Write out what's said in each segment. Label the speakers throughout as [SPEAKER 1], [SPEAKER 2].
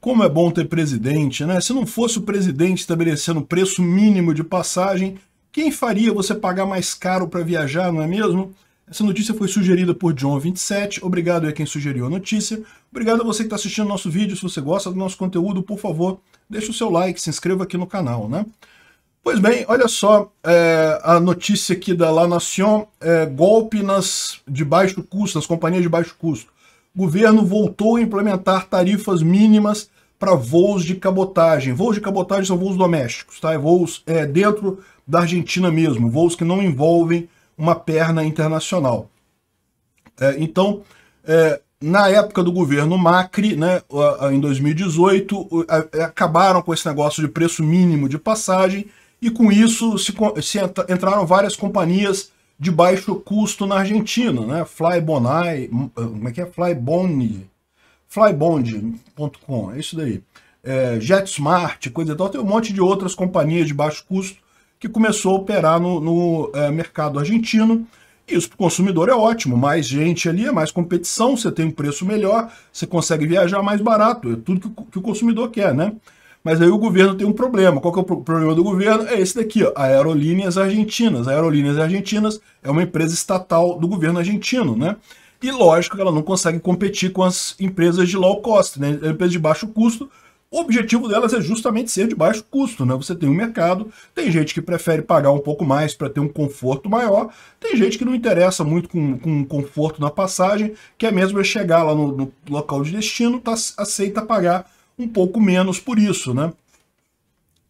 [SPEAKER 1] Como é bom ter presidente, né? Se não fosse o presidente estabelecendo o preço mínimo de passagem, quem faria você pagar mais caro para viajar, não é mesmo? Essa notícia foi sugerida por John27, obrigado a quem sugeriu a notícia. Obrigado a você que está assistindo nosso vídeo, se você gosta do nosso conteúdo, por favor, deixe o seu like, se inscreva aqui no canal, né? Pois bem, olha só é, a notícia aqui da La Nation: é, golpe nas de baixo custo, nas companhias de baixo custo governo voltou a implementar tarifas mínimas para voos de cabotagem. Voos de cabotagem são voos domésticos, tá? É voos é, dentro da Argentina mesmo, voos que não envolvem uma perna internacional. É, então, é, na época do governo Macri, né, em 2018, é, acabaram com esse negócio de preço mínimo de passagem e com isso se, se entraram várias companhias de baixo custo na Argentina, né? Flybonai, hum, como é que é? Flyboni, flybond.com, é isso daí. É, JetSmart, coisa e tal, tem um monte de outras companhias de baixo custo que começou a operar no, no é, mercado argentino. Isso para o consumidor é ótimo, mais gente ali, é mais competição, você tem um preço melhor, você consegue viajar mais barato, é tudo que, que o consumidor quer, né? Mas aí o governo tem um problema. Qual que é o problema do governo? É esse daqui, ó, Aerolíneas Argentinas. A Aerolíneas Argentinas é uma empresa estatal do governo argentino, né? E lógico que ela não consegue competir com as empresas de low cost, né? É empresas de baixo custo. O objetivo delas é justamente ser de baixo custo, né? Você tem um mercado, tem gente que prefere pagar um pouco mais para ter um conforto maior, tem gente que não interessa muito com, com conforto na passagem, que é mesmo chegar lá no, no local de destino, tá, aceita pagar um pouco menos por isso, né?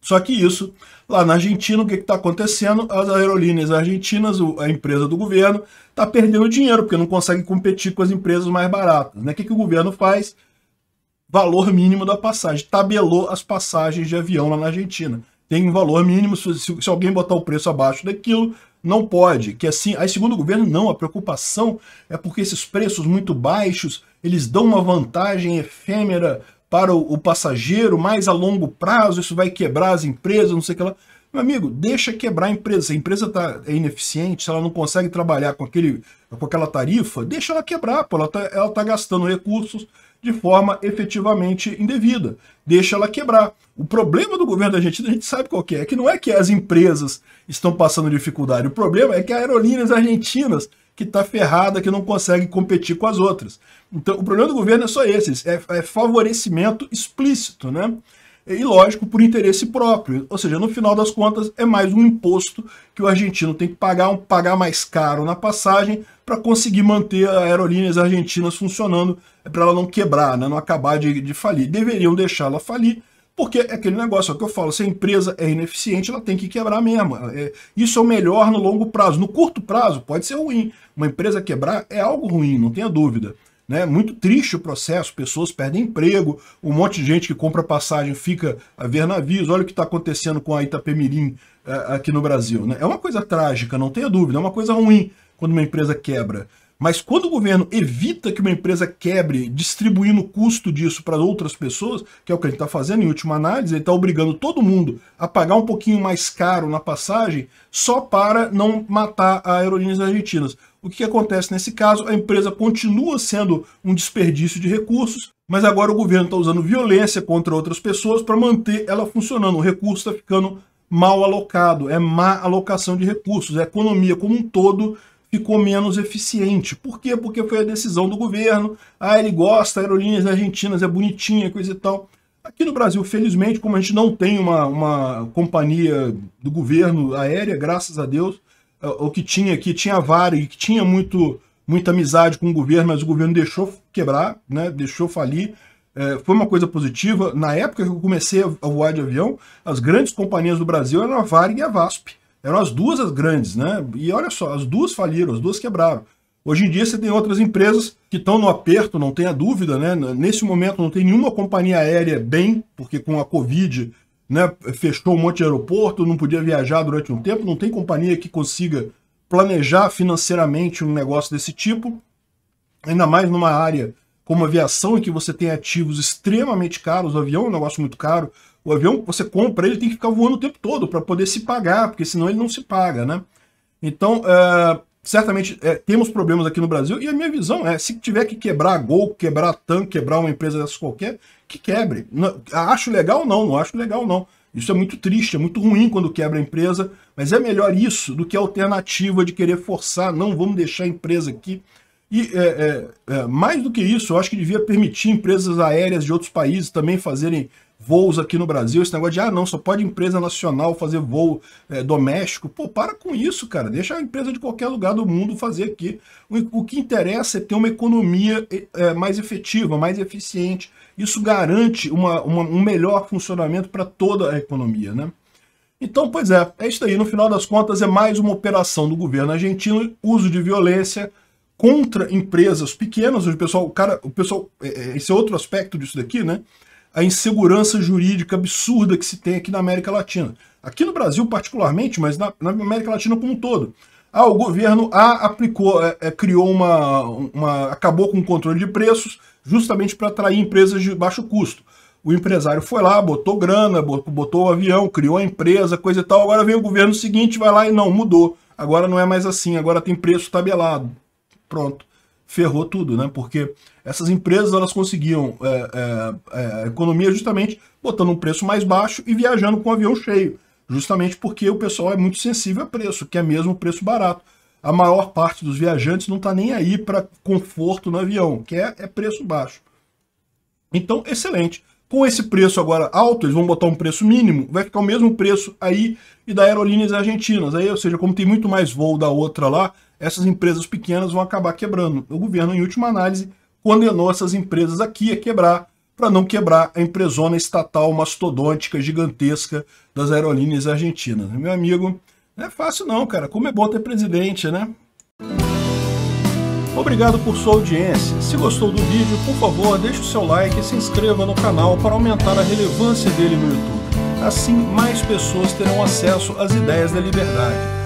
[SPEAKER 1] Só que isso, lá na Argentina, o que está acontecendo? As aerolíneas argentinas, a empresa do governo, está perdendo dinheiro, porque não consegue competir com as empresas mais baratas. Né? O que, que o governo faz? Valor mínimo da passagem. Tabelou as passagens de avião lá na Argentina. Tem um valor mínimo, se, se alguém botar o preço abaixo daquilo, não pode. Que é assim, aí segundo o governo, não, a preocupação é porque esses preços muito baixos, eles dão uma vantagem efêmera para o, o passageiro, mais a longo prazo, isso vai quebrar as empresas, não sei o que lá. Meu amigo, deixa quebrar a empresa. Se a empresa tá, é ineficiente, se ela não consegue trabalhar com, aquele, com aquela tarifa, deixa ela quebrar, pô. Ela está ela tá gastando recursos de forma efetivamente indevida. Deixa ela quebrar. O problema do governo da Argentina, a gente sabe qual que é, é que não é que as empresas estão passando dificuldade. O problema é que as aerolíneas argentinas que está ferrada, que não consegue competir com as outras. Então, o problema do governo é só esse, é, é favorecimento explícito, né? e lógico, por interesse próprio. Ou seja, no final das contas, é mais um imposto que o argentino tem que pagar, um, pagar mais caro na passagem para conseguir manter a aerolíneas argentinas funcionando, é para ela não quebrar, né, não acabar de, de falir. Deveriam deixá-la falir, porque é aquele negócio, é o que eu falo, se a empresa é ineficiente, ela tem que quebrar mesmo. É, isso é o melhor no longo prazo. No curto prazo, pode ser ruim. Uma empresa quebrar é algo ruim, não tenha dúvida. Né? Muito triste o processo, pessoas perdem emprego, um monte de gente que compra passagem fica a ver navios. Olha o que está acontecendo com a Itapemirim é, aqui no Brasil. Né? É uma coisa trágica, não tenha dúvida. É uma coisa ruim quando uma empresa quebra. Mas quando o governo evita que uma empresa quebre, distribuindo o custo disso para outras pessoas, que é o que ele está fazendo em última análise, ele está obrigando todo mundo a pagar um pouquinho mais caro na passagem só para não matar a aerolíneas argentinas. O que acontece nesse caso? A empresa continua sendo um desperdício de recursos, mas agora o governo está usando violência contra outras pessoas para manter ela funcionando. O recurso está ficando mal alocado, é má alocação de recursos. A economia como um todo ficou menos eficiente. Por quê? Porque foi a decisão do governo. Ah, ele gosta, aerolíneas argentinas é bonitinha, coisa e tal. Aqui no Brasil, felizmente, como a gente não tem uma, uma companhia do governo aérea, graças a Deus, é, o que tinha aqui, tinha a e que tinha muito, muita amizade com o governo, mas o governo deixou quebrar, né? deixou falir. É, foi uma coisa positiva. Na época que eu comecei a voar de avião, as grandes companhias do Brasil eram a Varig e a VASP. Eram as duas as grandes, né? E olha só, as duas faliram, as duas quebraram. Hoje em dia você tem outras empresas que estão no aperto, não tenha dúvida, né? Nesse momento não tem nenhuma companhia aérea bem, porque com a Covid né, fechou um monte de aeroporto, não podia viajar durante um tempo, não tem companhia que consiga planejar financeiramente um negócio desse tipo, ainda mais numa área como aviação, em que você tem ativos extremamente caros, o avião é um negócio muito caro, o avião, você compra ele, tem que ficar voando o tempo todo para poder se pagar, porque senão ele não se paga, né? Então, é, certamente é, temos problemas aqui no Brasil, e a minha visão é, se tiver que quebrar Gol, quebrar TAM, quebrar uma empresa dessas qualquer, que quebre. Não, acho legal não, não acho legal não. Isso é muito triste, é muito ruim quando quebra a empresa, mas é melhor isso do que a alternativa de querer forçar, não, vamos deixar a empresa aqui. E é, é, é, mais do que isso, eu acho que devia permitir empresas aéreas de outros países também fazerem voos aqui no Brasil, esse negócio de, ah, não, só pode empresa nacional fazer voo é, doméstico. Pô, para com isso, cara. Deixa a empresa de qualquer lugar do mundo fazer aqui. O, o que interessa é ter uma economia é, mais efetiva, mais eficiente. Isso garante uma, uma um melhor funcionamento para toda a economia, né? Então, pois é, é isso aí. No final das contas, é mais uma operação do governo argentino, uso de violência contra empresas pequenas. O pessoal, o cara, o pessoal, é, é, esse é outro aspecto disso daqui, né? a insegurança jurídica absurda que se tem aqui na América Latina. Aqui no Brasil, particularmente, mas na, na América Latina como um todo. Ah, o governo A aplicou, é, é, criou uma, uma. acabou com o controle de preços justamente para atrair empresas de baixo custo. O empresário foi lá, botou grana, botou o avião, criou a empresa, coisa e tal. Agora vem o governo seguinte, vai lá e não, mudou. Agora não é mais assim, agora tem preço tabelado. Pronto ferrou tudo, né? Porque essas empresas elas conseguiam é, é, é, economia justamente botando um preço mais baixo e viajando com o avião cheio, justamente porque o pessoal é muito sensível a preço, que é mesmo preço barato. A maior parte dos viajantes não está nem aí para conforto no avião, que é, é, preço baixo. Então, excelente. Com esse preço agora alto, eles vão botar um preço mínimo, vai ficar o mesmo preço aí e da Aerolíneas Argentinas. Aí, ou seja, como tem muito mais voo da outra lá, essas empresas pequenas vão acabar quebrando. O governo, em última análise, condenou essas empresas aqui a quebrar, para não quebrar a empresona estatal mastodôntica, gigantesca das aerolíneas argentinas. Meu amigo, não é fácil não, cara. Como é bom ter presidente, né? Obrigado por sua audiência. Se gostou do vídeo, por favor, deixe o seu like e se inscreva no canal para aumentar a relevância dele no YouTube. Assim, mais pessoas terão acesso às ideias da liberdade.